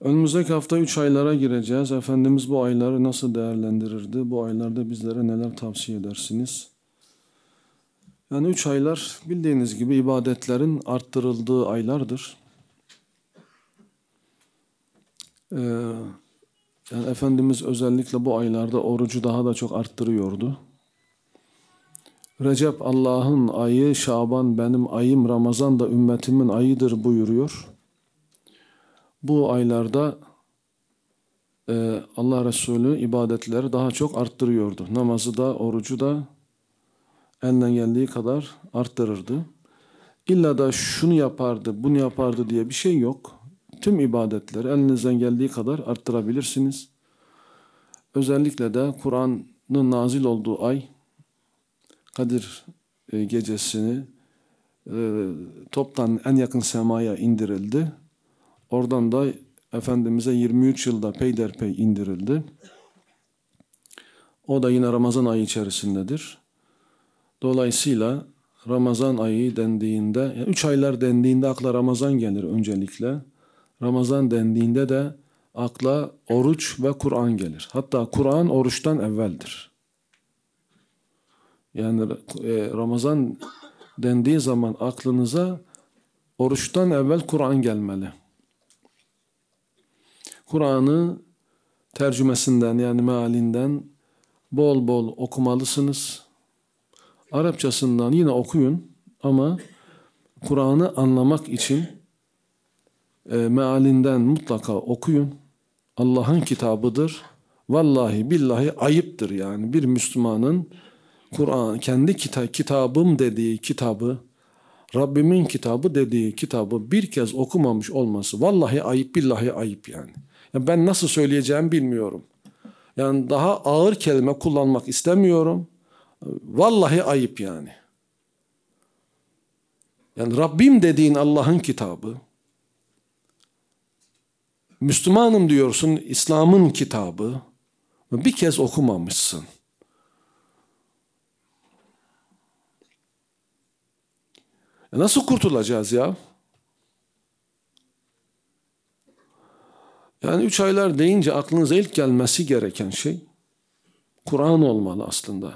Önümüzdeki hafta 3 aylara gireceğiz. Efendimiz bu ayları nasıl değerlendirirdi? Bu aylarda bizlere neler tavsiye edersiniz? Yani 3 aylar bildiğiniz gibi ibadetlerin arttırıldığı aylardır. Ee, yani Efendimiz özellikle bu aylarda orucu daha da çok arttırıyordu. Recep Allah'ın ayı, Şaban benim ayım, Ramazan da ümmetimin ayıdır buyuruyor bu aylarda e, Allah Resulü ibadetleri daha çok arttırıyordu. Namazı da, orucu da elden geldiği kadar arttırırdı. İlla da şunu yapardı, bunu yapardı diye bir şey yok. Tüm ibadetleri elinizden geldiği kadar arttırabilirsiniz. Özellikle de Kur'an'ın nazil olduğu ay, Kadir e, gecesini e, toptan en yakın semaya indirildi. Oradan da Efendimiz'e 23 yılda peyderpey indirildi. O da yine Ramazan ayı içerisindedir. Dolayısıyla Ramazan ayı dendiğinde, yani üç aylar dendiğinde akla Ramazan gelir öncelikle. Ramazan dendiğinde de akla oruç ve Kur'an gelir. Hatta Kur'an oruçtan evveldir. Yani e, Ramazan dendiği zaman aklınıza oruçtan evvel Kur'an gelmeli. Kur'an'ı tercümesinden yani mealinden bol bol okumalısınız. Arapçasından yine okuyun ama Kur'an'ı anlamak için e, mealinden mutlaka okuyun. Allah'ın kitabıdır. Vallahi billahi ayıptır yani bir Müslümanın Kur'an kendi kita kitabım dediği kitabı Rabbimin kitabı dediği kitabı bir kez okumamış olması vallahi ayıp billahi ayıp yani. Yani ben nasıl söyleyeceğimi bilmiyorum. Yani daha ağır kelime kullanmak istemiyorum. Vallahi ayıp yani. Yani Rabbim dediğin Allah'ın kitabı. Müslümanım diyorsun İslam'ın kitabı. Bir kez okumamışsın. E nasıl kurtulacağız ya? Yani üç aylar deyince aklınıza ilk gelmesi gereken şey Kur'an olmalı aslında.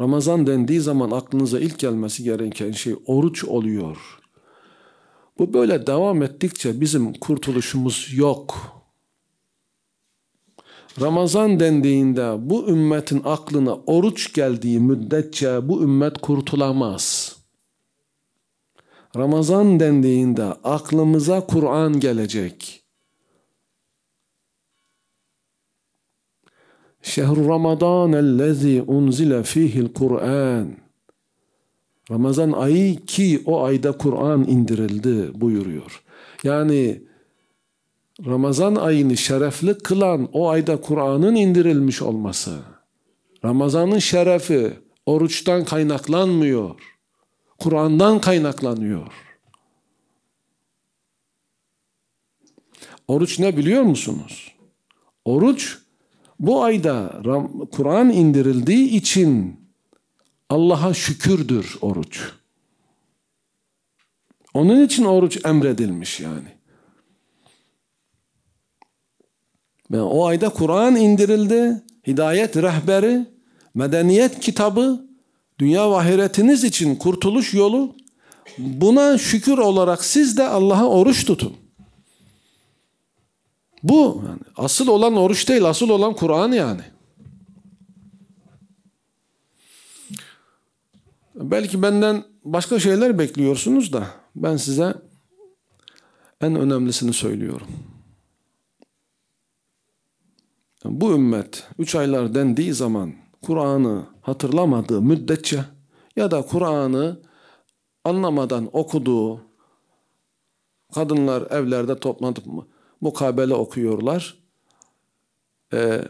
Ramazan dendiği zaman aklınıza ilk gelmesi gereken şey oruç oluyor. Bu böyle devam ettikçe bizim kurtuluşumuz yok. Ramazan dendiğinde bu ümmetin aklına oruç geldiği müddetçe bu ümmet kurtulamaz. Ramazan dendiğinde aklımıza Kur'an gelecek. Şehru Ramazan ellezî unzile fihil Kur'an. Ramazan ayı ki o ayda Kur'an indirildi buyuruyor. Yani Ramazan ayını şerefli kılan o ayda Kur'an'ın indirilmiş olması. Ramazan'ın şerefi oruçtan kaynaklanmıyor. Kur'an'dan kaynaklanıyor. Oruç ne biliyor musunuz? Oruç bu ayda Kur'an indirildiği için Allah'a şükürdür oruç. Onun için oruç emredilmiş yani. Ve o ayda Kur'an indirildi, hidayet rehberi, medeniyet kitabı, dünya ve için kurtuluş yolu. Buna şükür olarak siz de Allah'a oruç tutun. Bu yani asıl olan oruç değil, asıl olan Kur'an yani. Belki benden başka şeyler bekliyorsunuz da ben size en önemlisini söylüyorum. Bu ümmet üç aylar dendiği zaman Kur'an'ı hatırlamadığı müddetçe ya da Kur'an'ı anlamadan okuduğu kadınlar evlerde toplanıp mı mukabele okuyorlar. Ee,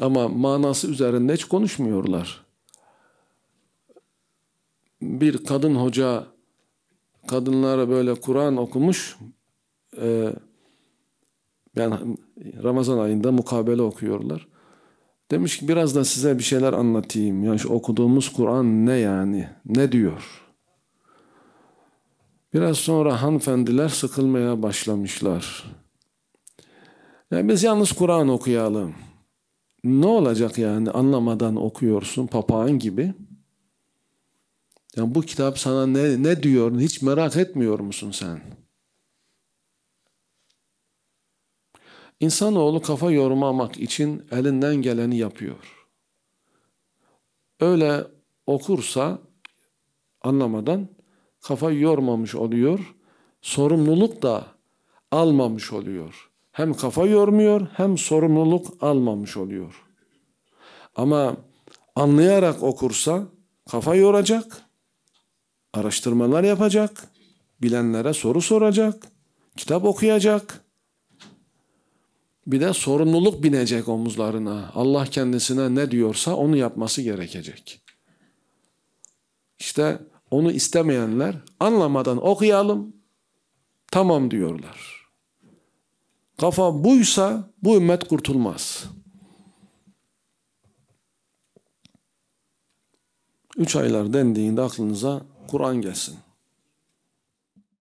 ama manası üzerinde hiç konuşmuyorlar. Bir kadın hoca kadınlara böyle Kur'an okumuş. Ee, yani Ramazan ayında mukabele okuyorlar. Demiş ki biraz da size bir şeyler anlatayım. Yani şu okuduğumuz Kur'an ne yani? Ne diyor? Biraz sonra hanfendiler sıkılmaya başlamışlar. Yani biz yalnız Kur'an okuyalım. Ne olacak yani anlamadan okuyorsun papağan gibi. Yani bu kitap sana ne, ne diyor hiç merak etmiyor musun sen? İnsanoğlu kafa yormamak için elinden geleni yapıyor. Öyle okursa anlamadan kafa yormamış oluyor. Sorumluluk da almamış oluyor. Hem kafa yormuyor hem sorumluluk almamış oluyor. Ama anlayarak okursa kafa yoracak, araştırmalar yapacak, bilenlere soru soracak, kitap okuyacak. Bir de sorumluluk binecek omuzlarına. Allah kendisine ne diyorsa onu yapması gerekecek. İşte onu istemeyenler anlamadan okuyalım tamam diyorlar. Kafa buysa bu ümmet kurtulmaz. Üç aylar dendiğinde aklınıza Kur'an gelsin.